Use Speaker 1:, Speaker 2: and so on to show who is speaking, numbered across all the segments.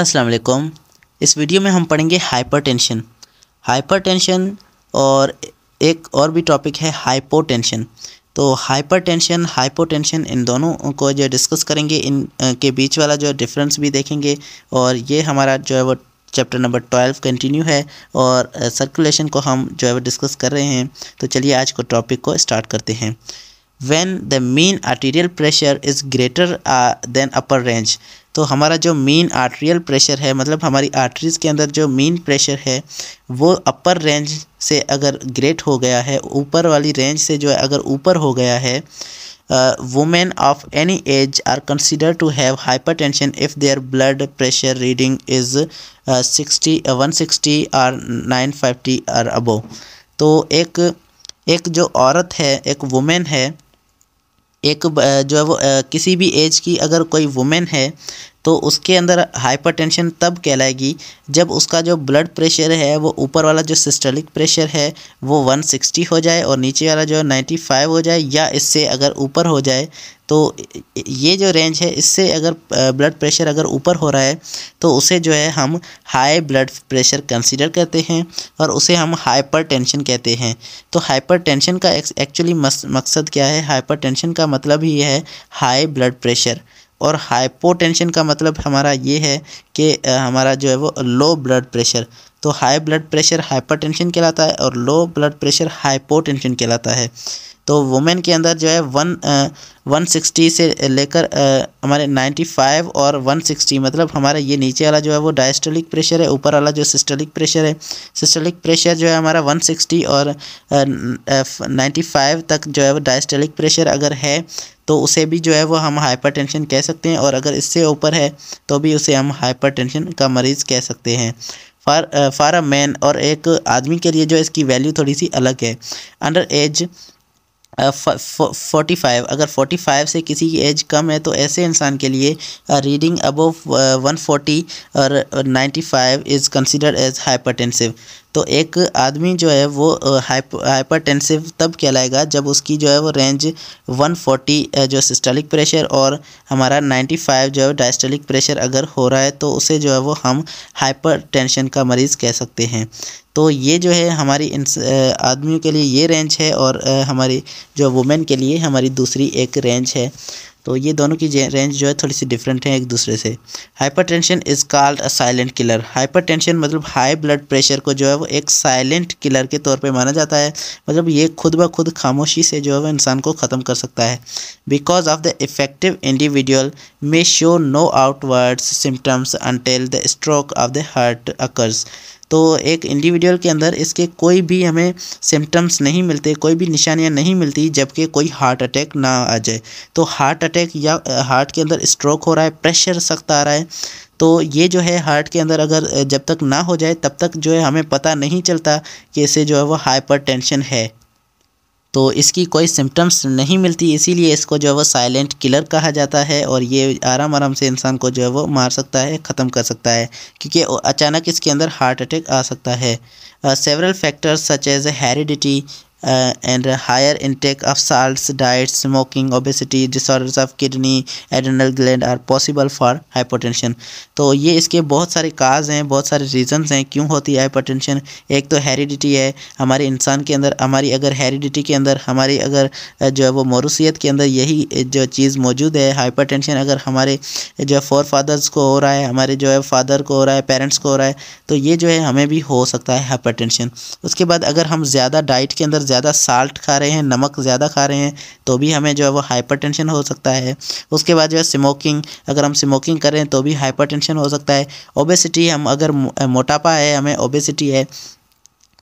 Speaker 1: अस्सलाम वालेकुम इस वीडियो में हम पढ़ेंगे हाइपरटेंशन हाइपरटेंशन और एक और भी टॉपिक है हाइपोटेंशन तो हाइपरटेंशन हाइपोटेंशन इन दोनों को जो डिस्कस करेंगे इन के बीच वाला जो डिफरेंस भी देखेंगे और ये हमारा जो है वो चैप्टर नंबर ट्वेल्व कंटिन्यू है और सर्कुलेशन को हम जो है वो डिस्कस कर रहे हैं तो चलिए आज को टॉपिक को स्टार्ट करते हैं when the mean arterial pressure is greater uh, upper range तो हमारा जो मेन आर्ट्रियल प्रेशर है मतलब हमारी आर्टरीज़ के अंदर जो मेन प्रेशर है वो अपर रेंज से अगर ग्रेट हो गया है ऊपर वाली रेंज से जो है अगर ऊपर हो गया है women of any age are consider to have hypertension if their blood pressure reading is sixty one sixty or nine fifty or above तो एक एक जो औरत है एक वुमेन है एक जो है वो किसी भी एज की अगर कोई वुमेन है तो उसके अंदर हाइपरटेंशन तब कहलाएगी जब उसका जो ब्लड प्रेशर है वो ऊपर वाला जो सिस्टोलिक प्रेशर है वो 160 हो जाए और नीचे वाला जो है 95 हो जाए या इससे अगर ऊपर हो जाए तो ये जो रेंज है इससे अगर ब्लड प्रेशर अगर ऊपर हो रहा है तो उसे जो है हम हाई ब्लड प्रेशर कंसीडर करते हैं और उसे हम हाइपर टेंशन कहते हैं तो हाइपर टेंशन का एक्चुअली मकसद क्या है हाइपर टेंशन का मतलब ही है हाई ब्लड प्रेशर और हाइपोटेंशन का मतलब हमारा ये है कि हमारा जो है वो लो ब्लड प्रेशर तो हाई ब्लड प्रेशर हाइपरटेंशन कहलाता है और लो ब्लड प्रेशर हाइपोटेंशन कहलाता है तो वुमेन के अंदर जो है वन वन सिक्सटी से लेकर uh, हमारे नाइन्टी फाइव और वन सिक्सटी मतलब हमारा ये नीचे वाला जो है वो डायस्टोलिक प्रेशर है ऊपर वाला जो सिस्टोलिक प्रेशर है सिस्टोलिक प्रेशर जो है हमारा वन सिक्सटी और नाइन्टी uh, फाइव uh, तक जो है वो डायस्टोलिक प्रेशर अगर है तो उसे भी जो है वो हम हाइपरटेंशन कह सकते हैं और अगर इससे ऊपर है तो भी उसे हम हाइपरटेंशन का मरीज़ कह सकते हैं फॉर फॉर अ मैन और एक आदमी के लिए जो इसकी वैल्यू थोड़ी सी अलग है अंडर एज फोर्टी फाइव अगर फोर्टी फाइव से किसी की एज कम है तो ऐसे इंसान के लिए रीडिंग अबोव वन फोर्टी और ninety five is considered as hypertensive तो एक आदमी जो है वो हाइपर हाइपरटेंसिव तब कहलाएगा जब उसकी जो है वो रेंज वन फोर्टी जो सिस्टोलिक प्रेशर और हमारा नाइन्टी फाइव जो है डायस्टोलिक प्रेशर अगर हो रहा है तो उसे जो है वो हम टेंशन का मरीज़ कह सकते हैं तो ये जो है हमारी आदमियों के लिए ये रेंज है और हमारी जो वुमेन के लिए हमारी दूसरी एक रेंज है तो ये दोनों की रेंज जो है थोड़ी सी डिफरेंट है एक दूसरे से hypertension is called a silent killer hypertension मतलब हाई ब्लड प्रेशर को जो है वो एक साइलेंट किलर के तौर पे माना जाता है मतलब ये खुद ब खुद खामोशी से जो है वो इंसान को ख़त्म कर सकता है because of the effective individual may show no outwards symptoms until the stroke of the heart occurs तो एक इंडिविजुअल के अंदर इसके कोई भी हमें सिम्टम्स नहीं मिलते कोई भी निशानियाँ नहीं मिलती जबकि कोई हार्ट अटैक ना आ जाए तो हार्ट अटैक या हार्ट के अंदर स्ट्रोक हो रहा है प्रेशर सख्त आ रहा है तो ये जो है हार्ट के अंदर अगर जब तक ना हो जाए तब तक जो है हमें पता नहीं चलता कि इसे जो है वो हाइपर टेंशन है तो इसकी कोई सिम्टम्स नहीं मिलती इसीलिए इसको जो है वो साइलेंट किलर कहा जाता है और ये आराम आराम से इंसान को जो है वो मार सकता है ख़त्म कर सकता है क्योंकि अचानक इसके अंदर हार्ट अटैक आ सकता है several factors such as heredity uh, and uh, higher intake of salts, diet, smoking, obesity, disorders of kidney, adrenal gland are possible for hypertension. तो ये इसके बहुत सारे काज हैं बहुत सारे रीजंस हैं क्यों होती है हाइपरटेंशन एक तो हेरिडिटी है हमारे इंसान के अंदर हमारी अगर हेरिडिटी के अंदर हमारी अगर जो है वो मौरूसियत के अंदर यही जो चीज़ मौजूद है हाइपरटेंशन अगर हमारे जो है फोर फादर्स को हो रहा है हमारे जो है फादर को हो रहा है पेरेंट्स को हो रहा है तो ये जो है हमें भी हो सकता है हाइपरटेंशन उसके बाद अगर हम ज़्यादा डाइट के अंदर ज़्यादा साल्ट खा रहे हैं नमक ज़्यादा खा रहे हैं तो भी हमें जो है वो हाइपर हो सकता है उसके बाद जो है स्मोकिंग अगर हम स्मोकिंग करें तो भी हाइपर हो सकता है ओबेसिटी हम अगर मोटापा है हमें ओबेसिटी है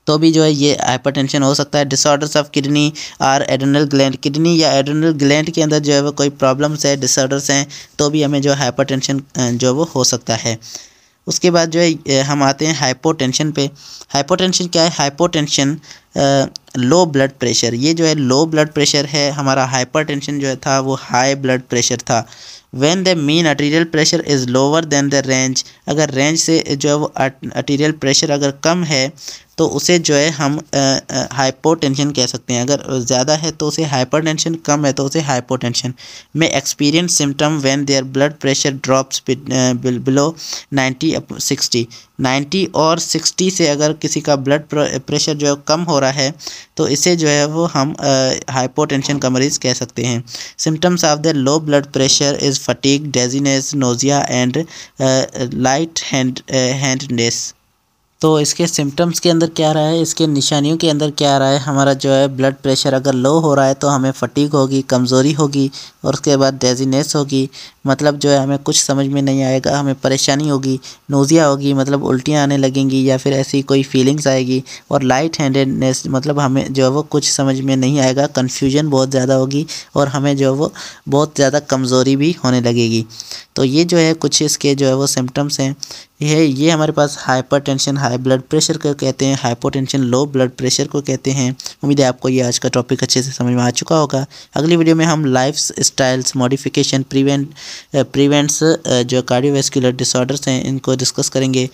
Speaker 1: तो भी जो है ये हाइपरटेंशन हो सकता है डिसऑर्डर्स ऑफ किडनी और एडनल ग्लैंड किडनी या एडनल ग्लैंड के अंदर जो है वो कोई प्रॉब्लम्स है डिसऑर्डर्स हैं तो भी हमें जो हाइपरटेंशन जो है वो हो सकता है उसके बाद जो है हम आते हैं हाइपोटेंशन पे हाइपोटेंशन क्या है हाइपोटेंशन लो ब्लड प्रेशर ये जो है लो ब्लड प्रेशर है हमारा हाइपरटेंशन जो है था वो हाई ब्लड प्रेशर था when the mean arterial pressure is lower than the range अगर रेंज से जो है वो अटीरियल प्रेशर अगर कम है तो उसे जो है हम हाइपोटेंशन कह सकते हैं अगर ज़्यादा है तो उसे हाइपरटेंशन कम है तो उसे हाइपोटेंशन में experience symptom when their blood pressure drops below ninety sixty ninety और सिक्सटी से अगर किसी का ब्लड प्रेशर जो है कम हो रहा है तो इसे जो है वो हम हाइपोटेंशन का मरीज़ कह सकते हैं symptoms of the low blood pressure is fatigue dizziness nausea and light head headedness तो इसके सिम्टम्स के अंदर क्या रहा है इसके निशानियों के अंदर क्या आ रहा है हमारा जो है ब्लड प्रेशर अगर लो हो रहा है तो हमें फटीक होगी कमज़ोरी होगी और उसके बाद डेजीनेस होगी मतलब जो है हमें कुछ समझ में नहीं आएगा हमें परेशानी होगी नोज़िया होगी मतलब उल्टियाँ आने लगेंगी या फिर ऐसी कोई फीलिंग्स आएगी और लाइट हैंडेडनेस मतलब हमें जो है वो कुछ समझ में नहीं आएगा कन्फ्यूजन बहुत ज़्यादा होगी और हमें जो है वो बहुत ज़्यादा कमज़ोरी भी होने लगेगी तो ये जो है कुछ इसके जो है वो सिम्टम्स हैं ये ये हमारे पास हाइपरटेंशन हाई ब्लड प्रेशर को कहते हैं हाइपोटेंशन लो ब्लड प्रेशर को कहते हैं उम्मीद है आपको ये आज का टॉपिक अच्छे से समझ में आ चुका होगा अगली वीडियो में हम lifestyles modification prevent prevents जो कार्डियोवेस्कुलर डिसऑर्डर्स हैं इनको डिस्कस करेंगे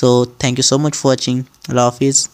Speaker 1: so thank you so much for watching हाफिज़